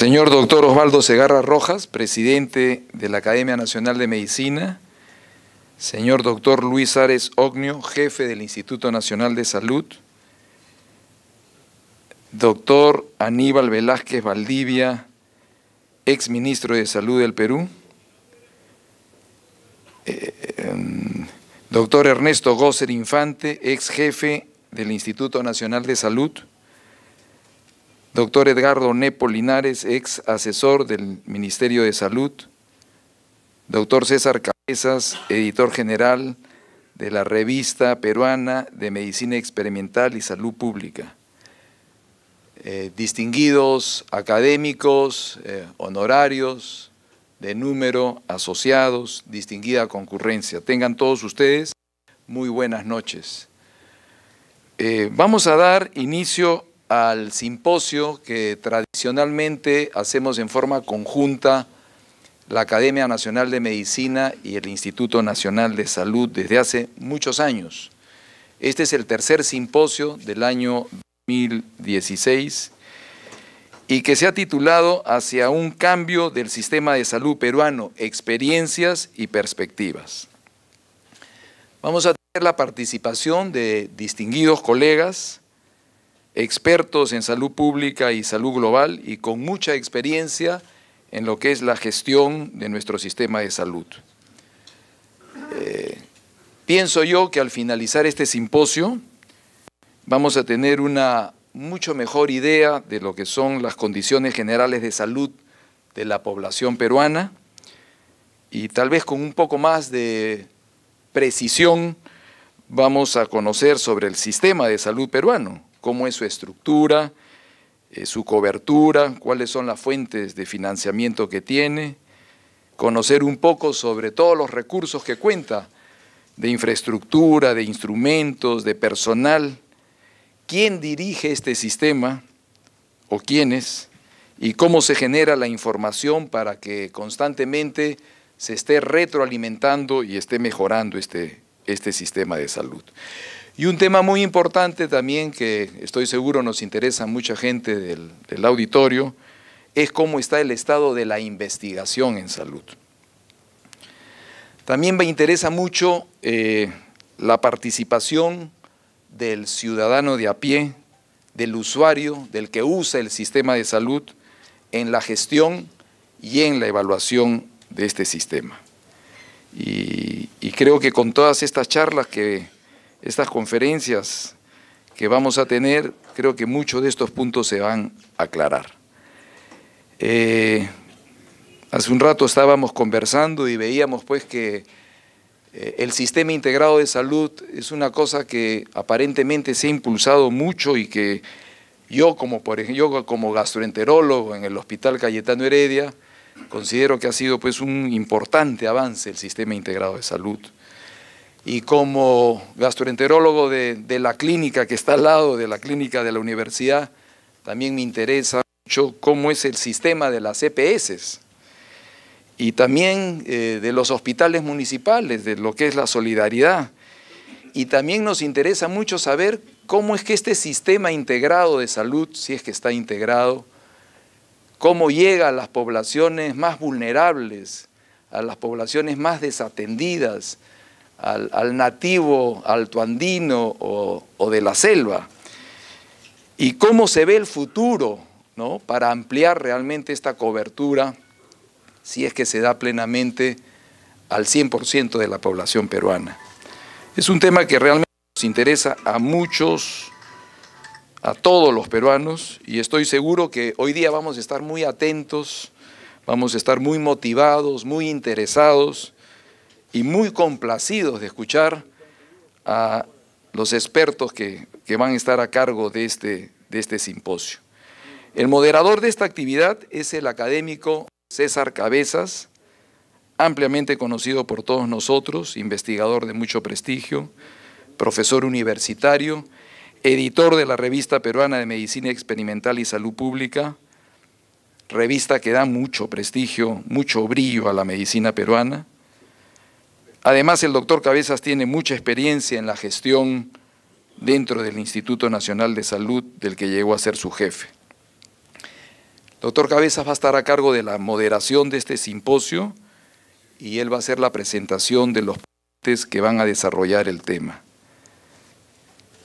Señor doctor Osvaldo Segarra Rojas, presidente de la Academia Nacional de Medicina. Señor doctor Luis Ares Ognio, jefe del Instituto Nacional de Salud. Doctor Aníbal Velázquez Valdivia, ex ministro de Salud del Perú. Eh, em, doctor Ernesto Góser Infante, ex jefe del Instituto Nacional de Salud doctor Edgardo Nepo Linares, ex asesor del Ministerio de Salud, doctor César Cabezas, editor general de la revista peruana de Medicina Experimental y Salud Pública. Eh, distinguidos académicos, eh, honorarios, de número, asociados, distinguida concurrencia. Tengan todos ustedes muy buenas noches. Eh, vamos a dar inicio al simposio que tradicionalmente hacemos en forma conjunta la Academia Nacional de Medicina y el Instituto Nacional de Salud desde hace muchos años. Este es el tercer simposio del año 2016 y que se ha titulado Hacia un cambio del sistema de salud peruano, experiencias y perspectivas. Vamos a tener la participación de distinguidos colegas, expertos en salud pública y salud global y con mucha experiencia en lo que es la gestión de nuestro sistema de salud. Eh, pienso yo que al finalizar este simposio vamos a tener una mucho mejor idea de lo que son las condiciones generales de salud de la población peruana y tal vez con un poco más de precisión vamos a conocer sobre el sistema de salud peruano cómo es su estructura, eh, su cobertura, cuáles son las fuentes de financiamiento que tiene, conocer un poco sobre todos los recursos que cuenta, de infraestructura, de instrumentos, de personal, quién dirige este sistema o quiénes, y cómo se genera la información para que constantemente se esté retroalimentando y esté mejorando este, este sistema de salud. Y un tema muy importante también que estoy seguro nos interesa a mucha gente del, auditorio es cómo está el estado de la investigación en salud. También me interesa mucho eh, la participación del ciudadano de a pie, del usuario, del que usa el sistema de salud, en la gestión y en la evaluación de este sistema. Y, y creo que con todas estas charlas que estas conferencias que vamos a tener, creo que muchos de estos puntos se van a aclarar. Eh, hace un rato estábamos conversando y veíamos pues que eh, el sistema integrado de salud es una cosa que aparentemente se ha impulsado mucho y que yo como, por ejemplo, yo como gastroenterólogo en el Hospital Cayetano Heredia, considero que ha sido pues un importante avance el sistema integrado de salud y como gastroenterólogo de, la clínica que está al lado de la clínica de la universidad, también me interesa mucho cómo es el sistema de las EPS y también eh, de los hospitales municipales, de lo que es la solidaridad. Y también nos interesa mucho saber cómo es que este sistema integrado de salud, si es que está integrado, cómo llega a las poblaciones más vulnerables, a las poblaciones más desatendidas, al, nativo altoandino o, o de la selva. Y cómo se ve el futuro para ampliar realmente esta cobertura si es que se da plenamente al 100% de la población peruana. Es un tema que realmente nos interesa a muchos, a todos los peruanos, y estoy seguro que hoy día vamos a estar muy atentos, vamos a estar muy motivados, muy interesados, y muy complacidos de escuchar a los expertos que, que van a estar a cargo de este, de este simposio. El moderador de esta actividad es el académico César Cabezas, ampliamente conocido por todos nosotros, investigador de mucho prestigio, profesor universitario, editor de la revista peruana de Medicina Experimental y Salud Pública, revista que da mucho prestigio, mucho brillo a la medicina peruana, Además, el doctor Cabezas tiene mucha experiencia en la gestión dentro del Instituto Nacional de Salud, del que llegó a ser su jefe. El doctor Cabezas va a estar a cargo de la moderación de este simposio y él va a hacer la presentación de los ponentes que van a desarrollar el tema.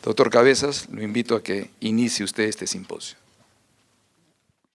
Doctor Cabezas, lo invito a que inicie usted este simposio.